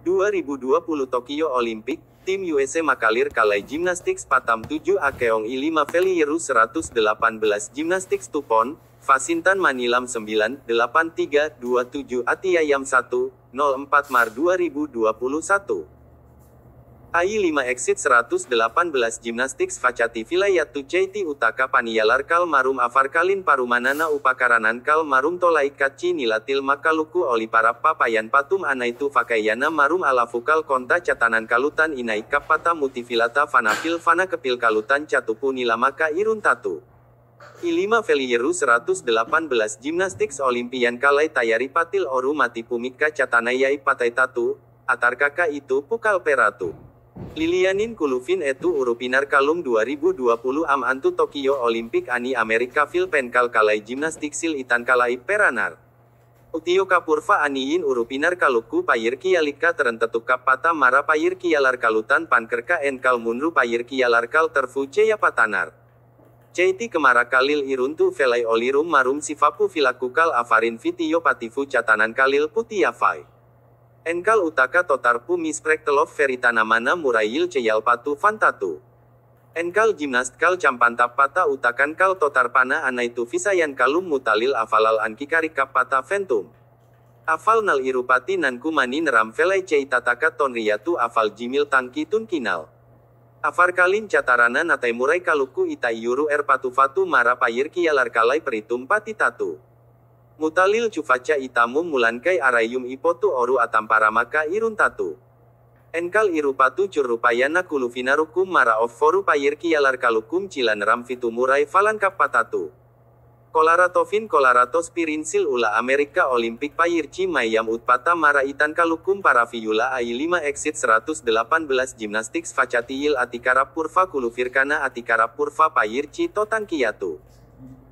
2020 Tokyo Olympic, tim USA Makalir Kalai Gymnastics Patam 7 Akeong I5 Velieru 118 Gymnastics Tupon, Fasintan Manilam 9, 83, 27 Atiayam 1, 04 Mar 2021. AI5 Exit 118 Gymnastics Facati Vilayatu Jaiti Utaka Paniyalar Kalmarum Avarkalin Parumanana Upakaranan Kalmarum Tolai Kaci Nilatil Makaluku Oli parap Papayan Patum Anaitu Fakayana Marum Alafukal Konta Catanan Kalutan Inai Kapata Mutivilata Fanafil Fana Kepil Kalutan Catupu Nilamaka Irun Tatu I5 Velieru 118 Gymnastics Olimpian Kalai Tayari Patil Oru Mati Pumika Catanayai Patai Tatu Atarkaka itu pukal peratu. Lilianin Kulufin etu urupinar kalung 2020 am antu Tokyo Olympic ani Amerika fil penkal kalai gimnastik sil itan kalai peranar. Utio kapurva aniin urupinar kaluku payir kialika terentetuk kapata mara payir kialar kalutan pankerka enkal munru payir kialar kal terfu ceya patanar. Ceiti kemara kalil iruntu velai olirum marum sifapu filakukal afarin vitio patifu catanan kalil putiafai. Engkal utaka totar totarpu verita namana tanamana murayil patu fantatu. Enkal gimnastkal campantap pata utakan kal totar pana anaitu visayan kalum mutalil afalal anki ankikarikap pata ventum. Afal nal irupati nanku mani neram velai cei tataka tonriyatu afal jimil tangki tunkinal. Afar kalin catarana natai murai kaluku itai yuru patu fatu mara payir kialar kalai peritum pati tatu. Mutalil cufaca itamu mulankai arayum ipotu oru atam para maka iruntatu. Enkal irupatu curupayana kulufinarukum mara of payirki kialar kalukum cilanram fitumurai falankap patatu. Kolaratovin kolaratos pirinsil ula Amerika Olimpik payirci mayam utpata mara itan kalukum para viula ai 5 exit 118 gimnastiks facatiil atikara purva kulufirkana atikara purva payirci totan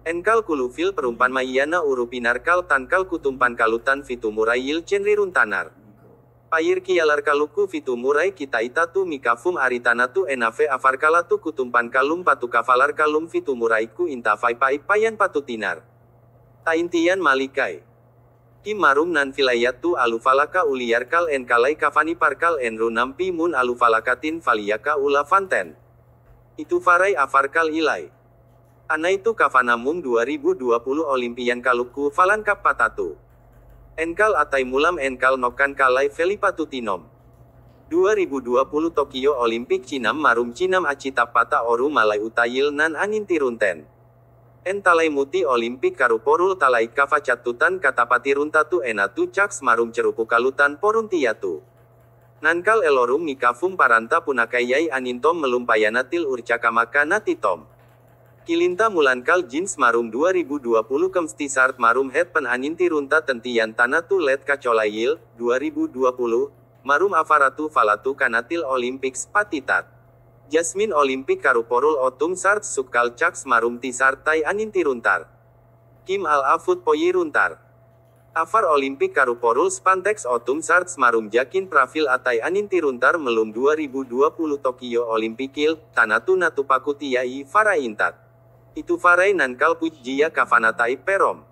Enkal kulufil perumpan mayana urupinar kal tankal kutumpan kalutan cenri runtanar Pair kialar kaluku fitumurai kita itatu mikafum aritanatu enafe afarkalatu kutumpan kalum patu kafalar kalum fitumuraiku intafai pai payan patutinar. Taintian malikai. Kimarum nan filayatu alufalaka uliarkal enkalai kafani parkal nampi mun alufalakatin faliyaka fanten. Itu farai afarkal ilai. Anaitu Kafanamung 2020 Olimpian Kalukku Falankap Patatu. Enkal Atai Mulam Enkal Nokan Kalai Felipatutinom. 2020 Tokyo Olimpik Cinam Marum Cinam Acita Pata Oru Malai Utayil Nan Anintirunten. Entalai Muti Olimpik Karuporul Talai kava Kafacatutan Katapati Runtatu Enatu Caks Marum Cerupu Kalutan Poruntiyatu. Nankal Elorum Nikafum Paranta Punakayai Anintom Melumpayanatil urcakamaka natitom. Kilinta mulan kal jeans marum 2020 kemsti sart marum het Penhanin Tirunta tentian tanatu let kacolayil, 2020, marum afaratu falatu kanatil olimpik patitat. Jasmin olimpik karuporul otum sart Sukal caks marum tisar tai Anin Tiruntar Kim al afud poyiruntar Afar olimpik karuporul spantex otum sart marum jakin profil atai Anin Tiruntar melum 2020 Tokyo olimpikil, tanatu natupaku tiai intat itu farai nan kalpuj jia kafanatai perom.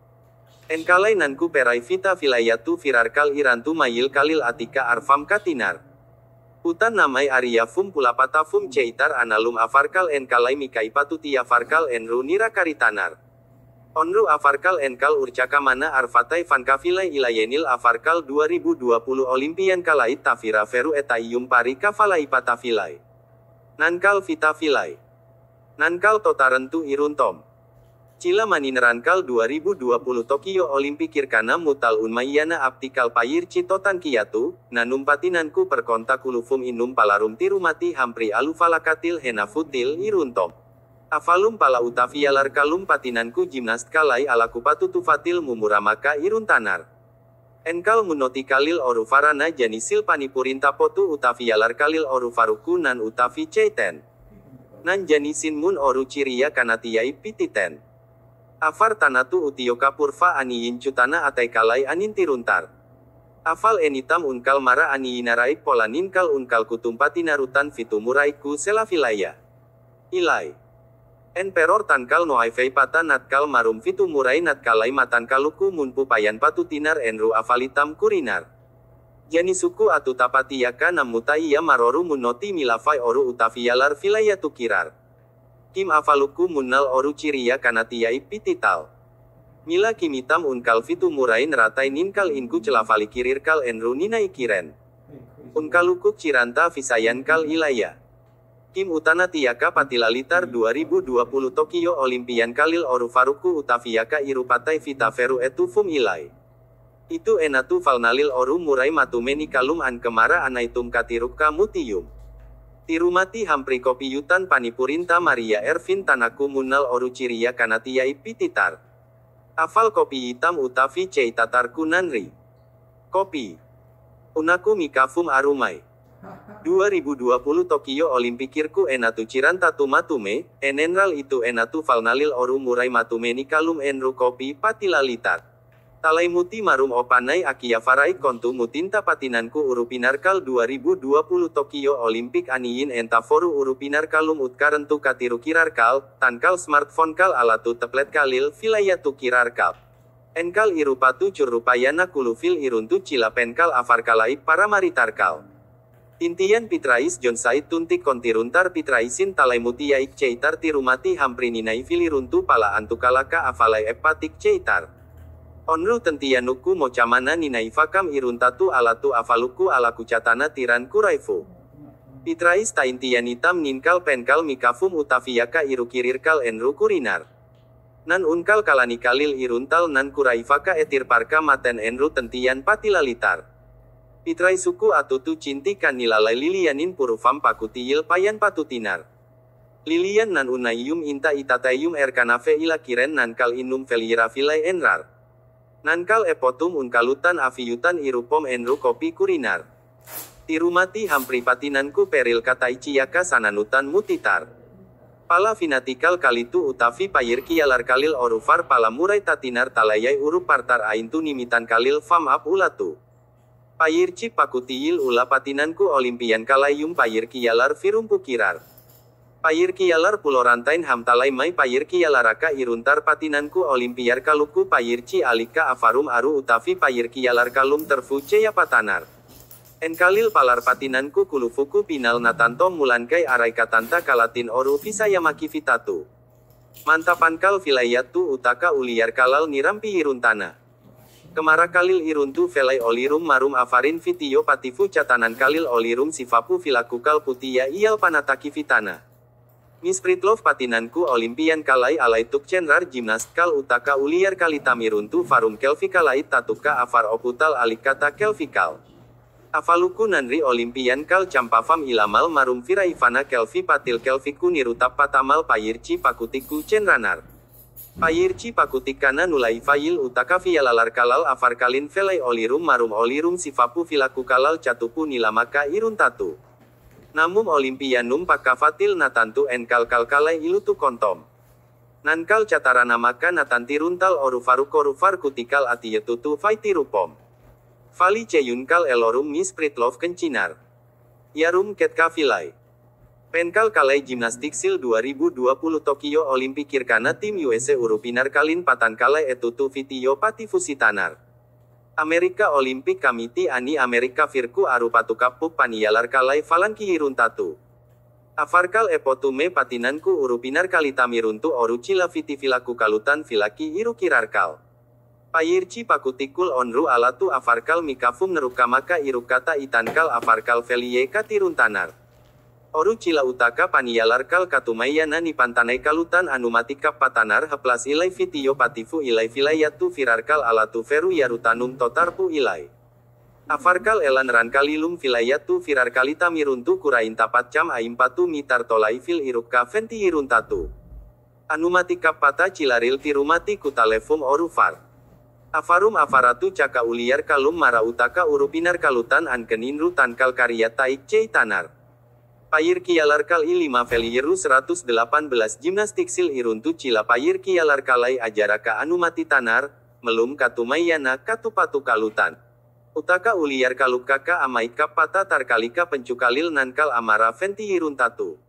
nan nanku perai vita vilayatu firarkal irantu mayil kalil atika arfam katinar. Utan namai ariyafum patafum ceitar analum afarkal enkalai mikai patutia farkal enru nirakaritanar. Onru afarkal enkal urcaka mana arfatai fankafilai ilayenil afarkal 2020 olimpian kalai tafira feru etayum pari kafalai patafilai. Nankal vita filai. Nankal Totarentu Iruntom. mani nerankal 2020 Tokyo Olimpik Irkana Mutal Unmayana Aptikal Payir Citotan Kiyatu, Nanumpatinanku Perkonta Kulufum Inum Palarum Tirumati Hampri alu falakatil Alufalakatil futil Iruntom. Afalum Pala Utafialar Kalum Patinanku Gimnast Kalai kupatu Fatil Mumuramaka Iruntanar. Enkal munoti kalil orufarana janisil panipurinta potu utafialar kalil orufaruku nan utafi ceiten nan janisin mun ciriya kanatiyai pititen. Afar tanatu utiyoka purva aniyin cutana atai kalai anintiruntar. Afal enitam unkal mara aniyinarai polanin kal unkal kutumpati narutan fitumuraiku selavilaya. Ilai. Enperor tankal noaifei pata natkal marum fitumurai natkalai matan kaluku pupayan patutinar enru afalitam kurinar. Yanisuku atu tapatiyaka namutai ya maroru munoti milafai oru utafiyalar filayatu kirar. Kim afaluku munal oru ciriya kanatiyai pitital. Mila kimitam unkal fitu murain ratai ninkal inku celafali kirirkal enru nina kiren. Unkaluku ciranta visayan kal ilaya. Kim utana tiyaka patilalitar 2020 Tokyo Olimpian kalil oru faruku utafiyaka irupatai vita feru fum ilai. Itu enatu falnalil oru murai matumeni kalum an kemara anaitum katirukka mutiyum. Tirumati hampri yutan panipurinta Maria Ervin tanaku munal oru ciria kanatia ipititar. Afal kopi hitam utafi cei tatar kunanri. Kopi. Unaku mikafum arumai. 2020 Tokyo Olimpikirku enatu ciran tatu matume, enenral itu enatu falnalil oru murai matume nikalum enru kopi patilalitat. Talai muti marum opanai akia farai kontu mutinta patinanku urupinar kal 2020 Tokyo Olympic aniin entaforu urupinar kalum utkarentu katiru kirarkal, tankal smartphone kal alatu teplet kalil kirar kirarkal. Enkal irupatu curupayana kulufil iruntu cilapenkal kalai para kal. intian pitrais John Said tuntik kontiruntar pitraisin talai talaimuti yaik ceitar tirumati hamprinai filiruntu pala antukalaka afalai epatik ceitar. Onru tentianuku mocamana ninai fakam ninaifakam tu alatu afaluku alaku catana tiran kuraifu. Pitrais hitam ninkal penkal mikafum utafiyaka kirirkal enru kurinar. Nan unkal kalani kalil iruntal nan kuraifaka etir parka maten enru tentian patilalitar. Pitrai suku atutu cintikan nilalai lilianin purufam pakutiyil payan patutinar. Lilian nan unayum inta itatayum erkanafe ila kiren nan kal inum velira filai enrar nankal epotum unkalutan aviutan irupom enru kopi kurinar. Tirumati hampri patinanku peril iciyaka sananutan mutitar. Pala finatikal kalitu utafi payir kialar kalil orufar pala murai tatinar talayai uru partar aintu nimitan kalil fam ap ulatu. Payir tiil ula patinanku olimpian kalayum payir kialar firumpu Payir kialar pulau rantain pulorantain hamtalai mai payir kialaraka iruntar patinanku olimpiar kaluku payir ci alika afarum aru utafi kialar kalum terfu ceya patanar. Enkalil palar patinanku kulufuku pinal natanto mulankai arai katanta kalatin oru visayamaki vitatu. Mantapankal vilayatu utaka uliar kalal nirampi iruntana. Kemara kalil iruntu velai olirum marum afarin fitio patifu catanan kalil olirum sifapu kal putia ial panataki fitana. Nispritlov patinanku Olimpian kalai alai tuk tukchenrar kal utaka uliar kalitamiruntu farum kelvikalai tatuka afar okutal alikata kelvikal. Afaluku nanri Olimpian kal campafam ilamal marum vira ivana kelvi patil kelviku nirutap patamal payirci pakutiku cenranar. Payirci pakutikana nulai fail utaka fialalar kalal afar kalin velai olirum marum olirum sifapu vilaku kalal catupu nilamaka iruntatu. Namun Namum numpak pakavatil natantu enkal kalkalai ilutu kontom. Nankal catara namaka natanti runtal koru rufar kutikal yetutu faiti rupom. Fali ceyunkal elorum mispritlov kencinar. Yarum ket kafilai. Penkal kalai gimnastik sil 2020 Tokyo Olimpik kirkana tim USA e urupinar kalin patan kalai etutu fitiyo patifusitanar. Amerika Olimpik Kamiti ani Amerika Firku Arupatu Kapuk Kalai Falanki Iruntatu. Afarkal epotume patinanku urupinar kalitami runtu orucila fitifilaku kalutan filaki kirarkal. Payirci pakutikul onru alatu afarkal mikafum Iru kata itankal afarkal velie katiruntanar. Oru cila utaka kal katumayana pantanai kalutan anumatika patanar heplas ilai fitio patifu ilai vilayatu firarkal alatu feru yarutanum totarpu ilai. Afarkal elan rankalilum vilayatu firarkalita miruntu kurain tapat tapatcam aimpatu tolai fil irukka venti iruntatu. Anumatika pata cilaril tirumati kutalefum far. Afarum afaratu caka uliar kalum mara utaka urupinar kalutan ankeninru tankal karya taik cei tanar. Chilapayir Kialarkal Ilima Feliyeru 118 Gimnastik Sil Iruntu kialar Kialarkalai Ajaraka Anumati Tanar, Melum Katumayana Katupatu Kalutan. Utaka Uliar Kalukaka Amaika Pata Tarkalika Pencukalil Nankal Amara Venti Iruntatu.